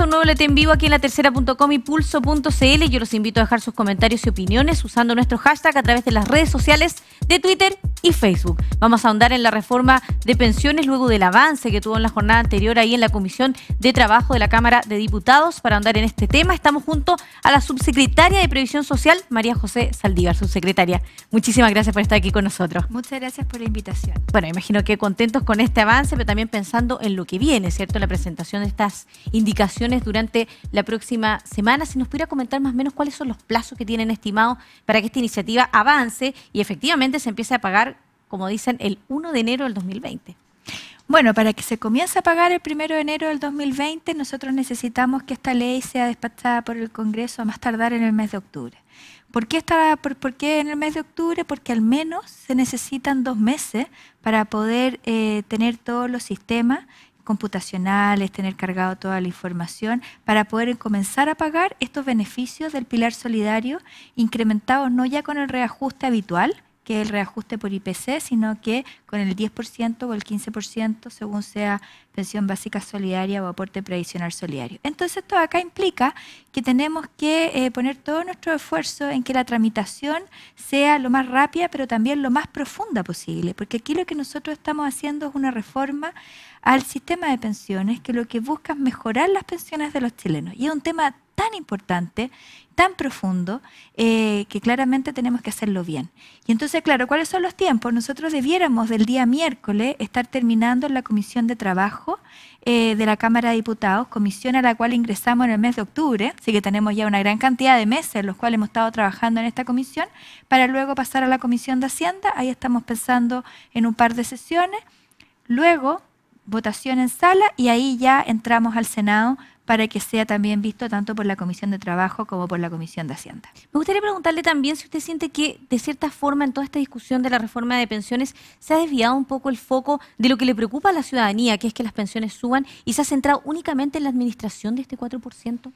a un nuevo vivo aquí en la tercera.com y pulso.cl. Yo los invito a dejar sus comentarios y opiniones usando nuestro hashtag a través de las redes sociales de Twitter y Facebook. Vamos a ahondar en la reforma de pensiones luego del avance que tuvo en la jornada anterior ahí en la Comisión de Trabajo de la Cámara de Diputados. Para ahondar en este tema estamos junto a la subsecretaria de Previsión Social, María José Saldívar, subsecretaria. Muchísimas gracias por estar aquí con nosotros. Muchas gracias por la invitación. Bueno, imagino que contentos con este avance, pero también pensando en lo que viene, ¿cierto? La presentación de estas indicaciones durante la próxima semana. Si nos pudiera comentar más o menos cuáles son los plazos que tienen estimados para que esta iniciativa avance y efectivamente se empiece a pagar como dicen, el 1 de enero del 2020. Bueno, para que se comience a pagar el 1 de enero del 2020, nosotros necesitamos que esta ley sea despachada por el Congreso a más tardar en el mes de octubre. ¿Por qué, en el mes de octubre? Porque al menos se necesitan dos meses para poder eh, tener todos los sistemas computacionales, tener cargado toda la información para poder comenzar a pagar estos beneficios del pilar solidario incrementados no ya con el reajuste habitual, que el reajuste por IPC, sino que con el 10% o el 15% según sea pensión básica solidaria o aporte previsional solidario. Entonces esto acá implica que tenemos que eh, poner todo nuestro esfuerzo en que la tramitación sea lo más rápida, pero también lo más profunda posible, porque aquí lo que nosotros estamos haciendo es una reforma al sistema de pensiones que lo que busca es mejorar las pensiones de los chilenos. Y es un tema tan importante, tan profundo, eh, que claramente tenemos que hacerlo bien. Y entonces, claro, ¿cuáles son los tiempos? Nosotros debiéramos del día miércoles estar terminando la Comisión de Trabajo eh, de la Cámara de Diputados, comisión a la cual ingresamos en el mes de octubre, así que tenemos ya una gran cantidad de meses en los cuales hemos estado trabajando en esta comisión, para luego pasar a la Comisión de Hacienda, ahí estamos pensando en un par de sesiones, luego votación en sala y ahí ya entramos al Senado para que sea también visto tanto por la Comisión de Trabajo como por la Comisión de Hacienda. Me gustaría preguntarle también si usted siente que, de cierta forma, en toda esta discusión de la reforma de pensiones, se ha desviado un poco el foco de lo que le preocupa a la ciudadanía, que es que las pensiones suban, y se ha centrado únicamente en la administración de este 4%.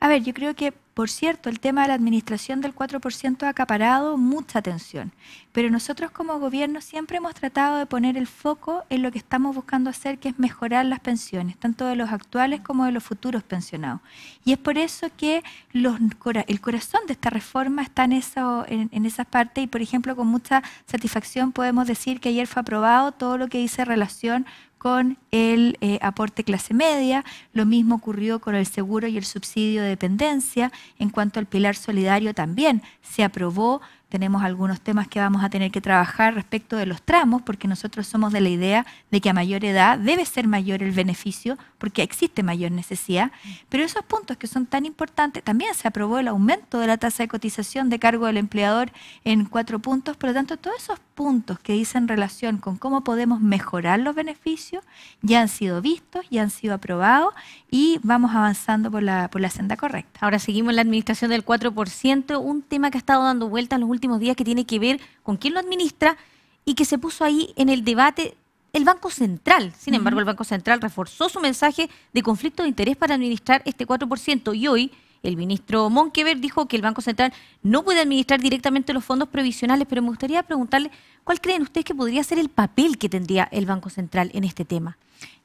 A ver, yo creo que, por cierto, el tema de la administración del 4% ha acaparado mucha atención, pero nosotros como gobierno siempre hemos tratado de poner el foco en lo que estamos buscando hacer, que es mejorar las pensiones, tanto de los actuales como de los futuros pensionados. Y es por eso que el corazón de esta reforma está en, eso, en, esa parte y, por ejemplo, con mucha satisfacción podemos decir que ayer fue aprobado todo lo que dice relación con el eh, aporte clase media, lo mismo ocurrió con el seguro y el subsidio de dependencia, en cuanto al pilar solidario también se aprobó tenemos algunos temas que vamos a tener que trabajar respecto de los tramos, porque nosotros somos de la idea de que a mayor edad debe ser mayor el beneficio, porque existe mayor necesidad. Pero esos puntos que son tan importantes, también se aprobó el aumento de la tasa de cotización de cargo del empleador en cuatro puntos, por lo tanto, todos esos puntos que dicen relación con cómo podemos mejorar los beneficios ya han sido vistos, ya han sido aprobados y vamos avanzando por la, por la senda correcta. Ahora seguimos la administración del 4%, un tema que ha estado dando vueltas los últimos días que tiene que ver con quién lo administra y que se puso ahí en el debate el Banco Central. Sin embargo, el Banco Central reforzó su mensaje de conflicto de interés para administrar este 4% y hoy el ministro Monkever dijo que el Banco Central no puede administrar directamente los fondos provisionales, pero me gustaría preguntarle cuál creen ustedes que podría ser el papel que tendría el Banco Central en este tema.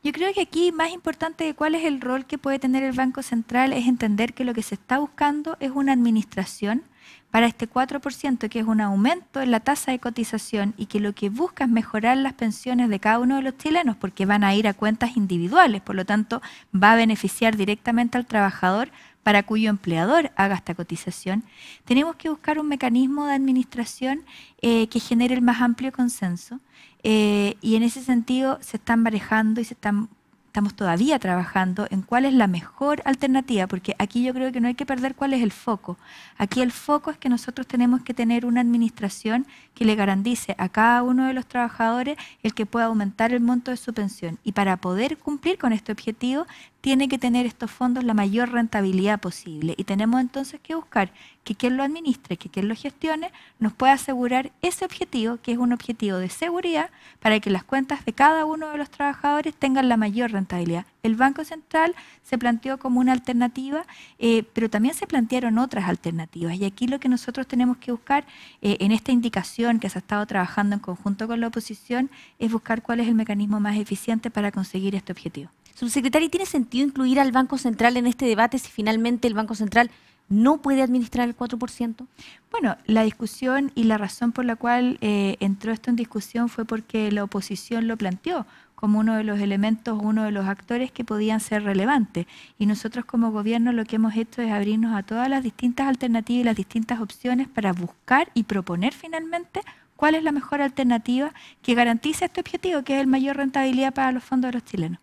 Yo creo que aquí más importante de cuál es el rol que puede tener el Banco Central es entender que lo que se está buscando es una administración para este 4%, que es un aumento en la tasa de cotización y que lo que busca es mejorar las pensiones de cada uno de los chilenos porque van a ir a cuentas individuales, por lo tanto va a beneficiar directamente al trabajador para cuyo empleador haga esta cotización, tenemos que buscar un mecanismo de administración eh, que genere el más amplio consenso. Eh, y en ese sentido se están manejando y se están estamos todavía trabajando en cuál es la mejor alternativa, porque aquí yo creo que no hay que perder cuál es el foco. Aquí el foco es que nosotros tenemos que tener una administración que le garantice a cada uno de los trabajadores el que pueda aumentar el monto de su pensión. Y para poder cumplir con este objetivo, tiene que tener estos fondos la mayor rentabilidad posible. Y tenemos entonces que buscar que quien lo administre, que quien lo gestione, nos pueda asegurar ese objetivo, que es un objetivo de seguridad, para que las cuentas de cada uno de los trabajadores tengan la mayor rentabilidad. El Banco Central se planteó como una alternativa, eh, pero también se plantearon otras alternativas. Y aquí lo que nosotros tenemos que buscar eh, en esta indicación que se ha estado trabajando en conjunto con la oposición es buscar cuál es el mecanismo más eficiente para conseguir este objetivo secretario ¿tiene sentido incluir al Banco Central en este debate si finalmente el Banco Central no puede administrar el 4%? Bueno, la discusión y la razón por la cual eh, entró esto en discusión fue porque la oposición lo planteó como uno de los elementos, uno de los actores que podían ser relevantes. Y nosotros como gobierno lo que hemos hecho es abrirnos a todas las distintas alternativas y las distintas opciones para buscar y proponer finalmente cuál es la mejor alternativa que garantice este objetivo, que es el mayor rentabilidad para los fondos de los chilenos.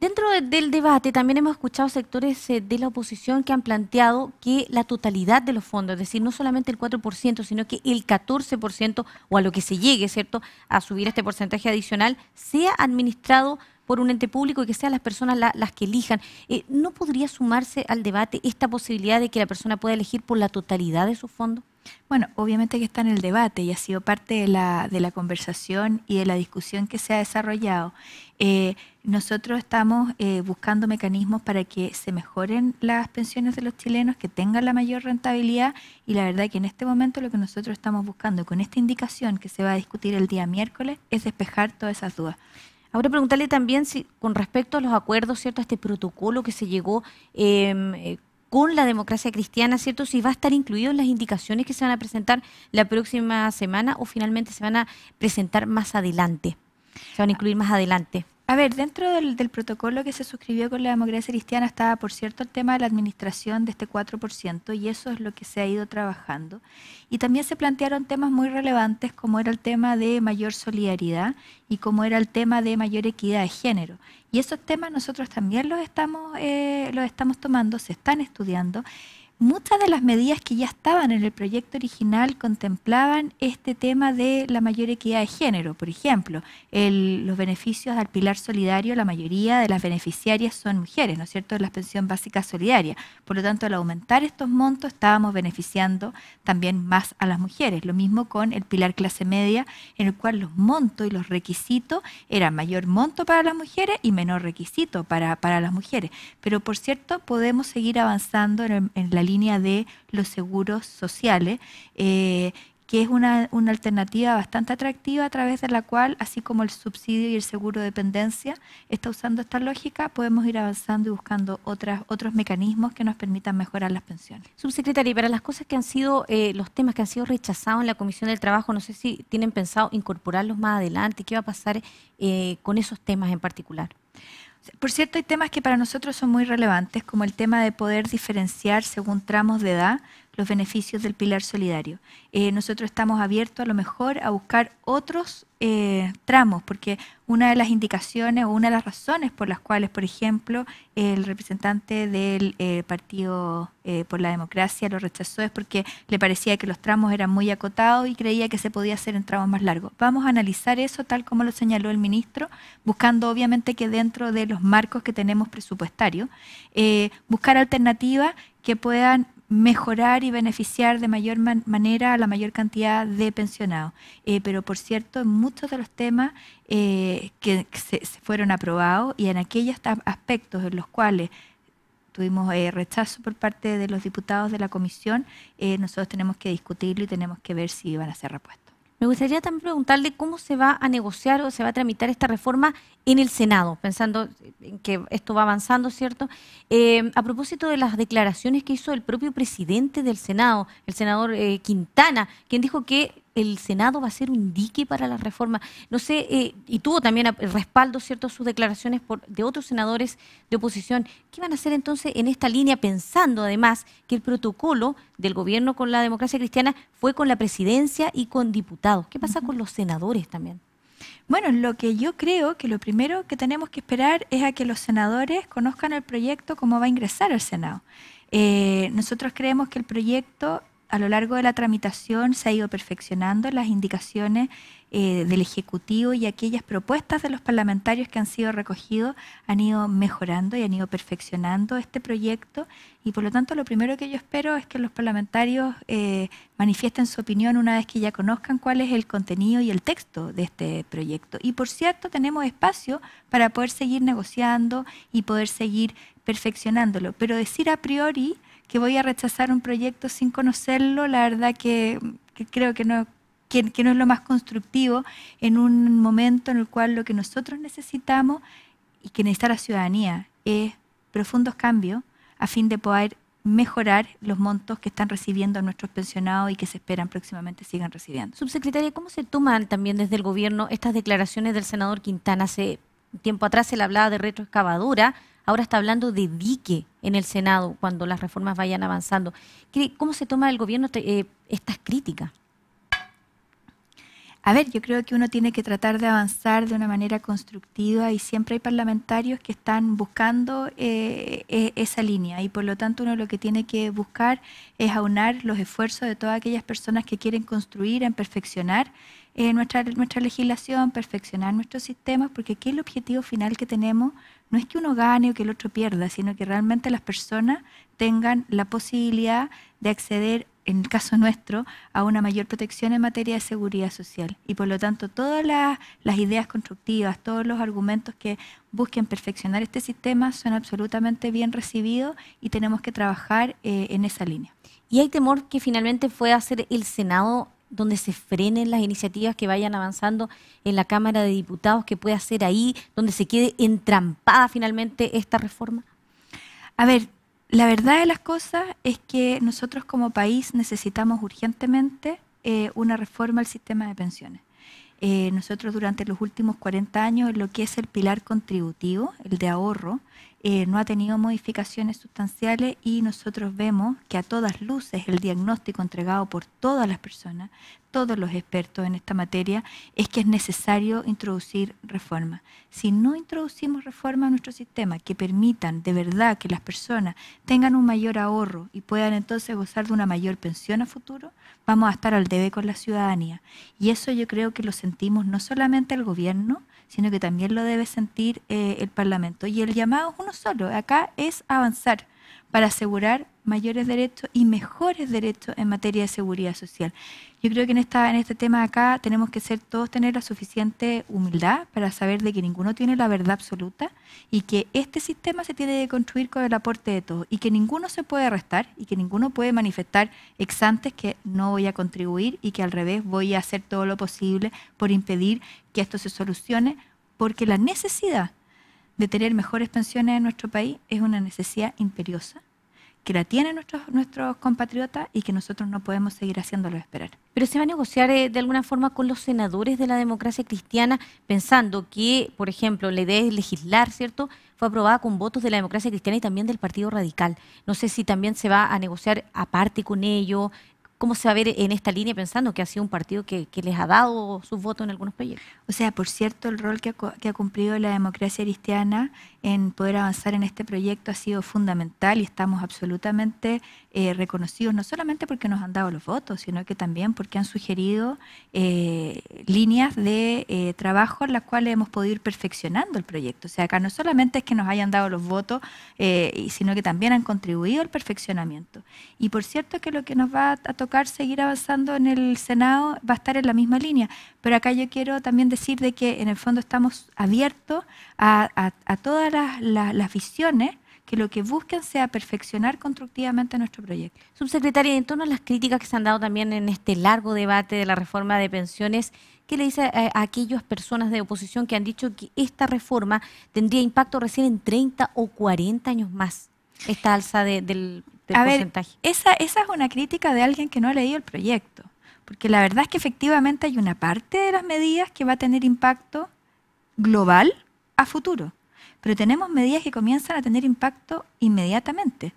Dentro del debate también hemos escuchado sectores eh, de la oposición que han planteado que la totalidad de los fondos, es decir, no solamente el 4%, sino que el 14% o a lo que se llegue, ¿cierto?, a subir este porcentaje adicional, sea administrado por un ente público y que sean las personas las que elijan. Eh, ¿No podría sumarse al debate esta posibilidad de que la persona pueda elegir por la totalidad de sus fondos? Bueno, obviamente que está en el debate y ha sido parte de la, de la conversación y de la discusión que se ha desarrollado. Eh, nosotros estamos eh, buscando mecanismos para que se mejoren las pensiones de los chilenos, que tengan la mayor rentabilidad y la verdad que en este momento lo que nosotros estamos buscando con esta indicación que se va a discutir el día miércoles es despejar todas esas dudas. Ahora preguntarle también si con respecto a los acuerdos, ¿cierto? este protocolo que se llegó, em, eh, con la democracia cristiana, ¿cierto? Si va a estar incluido en las indicaciones que se van a presentar la próxima semana o finalmente se van a presentar más adelante. Se van a incluir más adelante. A ver, dentro del, protocolo que se suscribió con la democracia cristiana estaba, por cierto, el tema de la administración de este 4% y eso es lo que se ha ido trabajando. Y también se plantearon temas muy relevantes como era el tema de mayor solidaridad y como era el tema de mayor equidad de género. Y esos temas nosotros también los estamos, eh, los estamos tomando, se están estudiando muchas de las medidas que ya estaban en el proyecto original contemplaban este tema de la mayor equidad de género. Por ejemplo, los beneficios al pilar solidario, la mayoría de las beneficiarias son mujeres, ¿no es cierto?, de la pensión básica solidaria. Por lo tanto, al aumentar estos montos estábamos beneficiando también más a las mujeres. Lo mismo con el pilar clase media, en el cual los montos y los requisitos eran mayor monto para las mujeres y menor requisito para, las mujeres. Pero, por cierto, podemos seguir avanzando en la línea de los seguros sociales, eh, que es una, alternativa bastante atractiva a través de la cual, así como el subsidio y el seguro de dependencia está usando esta lógica, podemos ir avanzando y buscando otras, otros mecanismos que nos permitan mejorar las pensiones. Subsecretaria, para las cosas que han sido, eh, los temas que han sido rechazados en la Comisión del Trabajo, no sé si tienen pensado incorporarlos más adelante, ¿qué va a pasar eh, con esos temas en particular? Por cierto, hay temas que para nosotros son muy relevantes, como el tema de poder diferenciar según tramos de edad los beneficios del pilar solidario. Eh, nosotros estamos abiertos a lo mejor a buscar otros eh, tramos, porque una de las indicaciones o una de las razones por las cuales, por ejemplo, el representante del eh, Partido por la Democracia lo rechazó es porque le parecía que los tramos eran muy acotados y creía que se podía hacer en tramos más largos. Vamos a analizar eso tal como lo señaló el ministro, buscando obviamente que dentro de los marcos que tenemos presupuestarios, buscar alternativas que puedan mejorar y beneficiar de mayor manera a la mayor cantidad de pensionados. Eh, pero por cierto, en muchos de los temas eh, que se, fueron aprobados y en aquellos aspectos en los cuales tuvimos eh, rechazo por parte de los diputados de la comisión, nosotros tenemos que discutirlo y tenemos que ver si van a ser repuestos. Me gustaría también preguntarle cómo se va a negociar o se va a tramitar esta reforma en el Senado, pensando en que esto va avanzando, ¿cierto? Eh, a propósito de las declaraciones que hizo el propio presidente del Senado, el senador eh, Quintana, quien dijo que el Senado va a ser un dique para la reforma. No sé, eh, y tuvo también respaldo, ¿cierto?, sus declaraciones de otros senadores de oposición. ¿Qué van a hacer entonces en esta línea, pensando además que el protocolo del gobierno con la democracia cristiana fue con la presidencia y con diputados? ¿Qué pasa con los senadores también? Bueno, lo que yo creo que lo primero que tenemos que esperar es a que los senadores conozcan el proyecto, cómo va a ingresar al Senado. Eh, nosotros creemos que el proyecto a lo largo de la tramitación se ha ido perfeccionando las indicaciones eh, del Ejecutivo y aquellas propuestas de los parlamentarios que han sido recogidos han ido mejorando y han ido perfeccionando este proyecto y por lo tanto lo primero que yo espero es que los parlamentarios eh, manifiesten su opinión una vez que ya conozcan cuál es el contenido y el texto de este proyecto. Y por cierto, tenemos espacio para poder seguir negociando y poder seguir perfeccionándolo, pero decir a priori que voy a rechazar un proyecto sin conocerlo, la verdad que, creo que no, no es lo más constructivo en un momento en el cual lo que nosotros necesitamos y que necesita la ciudadanía es profundos cambios a fin de poder mejorar los montos que están recibiendo nuestros pensionados y que se esperan próximamente sigan recibiendo. Subsecretaria, ¿cómo se toman también desde el gobierno estas declaraciones del senador Quintana? Hace tiempo atrás se le hablaba de retroexcavadura, ahora está hablando de dique en el Senado cuando las reformas vayan avanzando. ¿Cómo se toma el gobierno eh, estas críticas? A ver, yo creo que uno tiene que tratar de avanzar de una manera constructiva y siempre hay parlamentarios que están buscando eh, e-, esa línea y por lo tanto uno lo que tiene que buscar es aunar los esfuerzos de todas aquellas personas que quieren construir, en perfeccionar eh, nuestra, nuestra legislación, perfeccionar nuestros sistemas, porque aquí el objetivo final que tenemos no es que uno gane o que el otro pierda, sino que realmente las personas tengan la posibilidad de acceder en el caso nuestro, a una mayor protección en materia de seguridad social. Y por lo tanto, todas las, ideas constructivas, todos los argumentos que busquen perfeccionar este sistema son absolutamente bien recibidos y tenemos que trabajar eh, en esa línea. ¿Y hay temor que finalmente pueda ser el Senado donde se frenen las iniciativas que vayan avanzando en la Cámara de Diputados, que pueda ser ahí donde se quede entrampada finalmente esta reforma? A ver, la verdad de las cosas es que nosotros como país necesitamos urgentemente eh, una reforma al sistema de pensiones. Eh, nosotros durante los últimos 40 años, lo que es el pilar contributivo, el de ahorro, eh, no ha tenido modificaciones sustanciales y nosotros vemos que a todas luces el diagnóstico entregado por todas las personas, todos los expertos en esta materia, es que es necesario introducir reformas. Si no introducimos reformas a nuestro sistema que permitan de verdad que las personas tengan un mayor ahorro y puedan entonces gozar de una mayor pensión a futuro, vamos a estar al debe con la ciudadanía. Y eso yo creo que lo sentimos no solamente el gobierno, sino que también lo debe sentir eh, el Parlamento. Y el llamado es uno solo, acá es avanzar para asegurar mayores derechos y mejores derechos en materia de seguridad social. Yo creo que en, esta, en este tema acá tenemos que ser todos tener la suficiente humildad para saber de que ninguno tiene la verdad absoluta y que este sistema se tiene que construir con el aporte de todos y que ninguno se puede arrestar y que ninguno puede manifestar ex antes que no voy a contribuir y que al revés voy a hacer todo lo posible por impedir que esto se solucione porque la necesidad de tener mejores pensiones en nuestro país es una necesidad imperiosa que la tienen nuestros, nuestros compatriotas y que nosotros no podemos seguir haciéndolo esperar. Pero se va a negociar eh, de alguna forma con los senadores de la democracia cristiana, pensando que, por ejemplo, la idea de legislar, ¿cierto? Fue aprobada con votos de la democracia cristiana y también del Partido Radical. No sé si también se va a negociar aparte con ellos, ¿Cómo se va a ver en esta línea pensando que ha sido un partido que, les ha dado sus votos en algunos proyectos? O sea, por cierto, el rol que ha, que ha cumplido la democracia cristiana en poder avanzar en este proyecto ha sido fundamental y estamos absolutamente eh, reconocidos, no solamente porque nos han dado los votos, sino que también porque han sugerido eh, líneas de eh, trabajo en las cuales hemos podido ir perfeccionando el proyecto. O sea, acá no solamente es que nos hayan dado los votos, sino que también han contribuido al perfeccionamiento. Y por cierto que lo que nos va a tocar seguir avanzando en el Senado va a estar en la misma línea, pero acá yo quiero también decir de que en el fondo estamos abiertos a, a, las las, visiones que lo que buscan sea perfeccionar constructivamente nuestro proyecto. Subsecretaria, en torno a las críticas que se han dado también en este largo debate de la reforma de pensiones, ¿qué le dice a, aquellas personas de oposición que han dicho que esta reforma tendría impacto recién en 30 o 40 años más? Esta alza del, porcentaje. esa, esa es una crítica de alguien que no ha leído el proyecto, porque la verdad es que efectivamente hay una parte de las medidas que va a tener impacto global a futuro pero tenemos medidas que comienzan a tener impacto inmediatamente.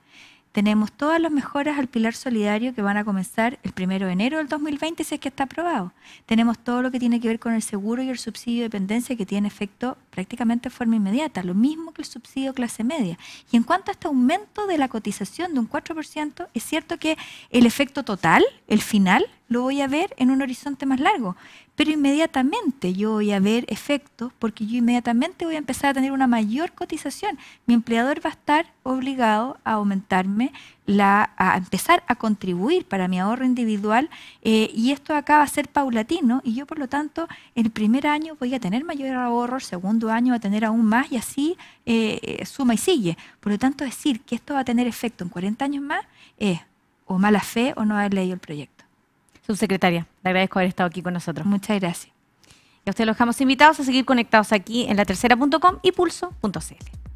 Tenemos todas las mejoras al pilar solidario que van a comenzar el 1 de enero del 2020 si es que está aprobado. Tenemos todo lo que tiene que ver con el seguro y el subsidio de dependencia que tiene efecto prácticamente de forma inmediata, lo mismo que el subsidio clase media. Y en cuanto a este aumento de la cotización de un 4%, es cierto que el efecto total, el final, lo voy a ver en un horizonte más largo, pero inmediatamente yo voy a ver efectos porque yo inmediatamente voy a empezar a tener una mayor cotización. Mi empleador va a estar obligado a aumentarme a empezar a contribuir para mi ahorro individual eh, y esto acá va a ser paulatino y yo por lo tanto el primer año voy a tener mayor ahorro, el segundo año va a tener aún más y así eh, suma y sigue. Por lo tanto decir que esto va a tener efecto en 40 años más es o mala fe o no haber leído el proyecto. Subsecretaria, le agradezco haber estado aquí con nosotros. Muchas gracias. Y a ustedes los dejamos invitados a seguir conectados aquí en la tercera.com y pulso.cl.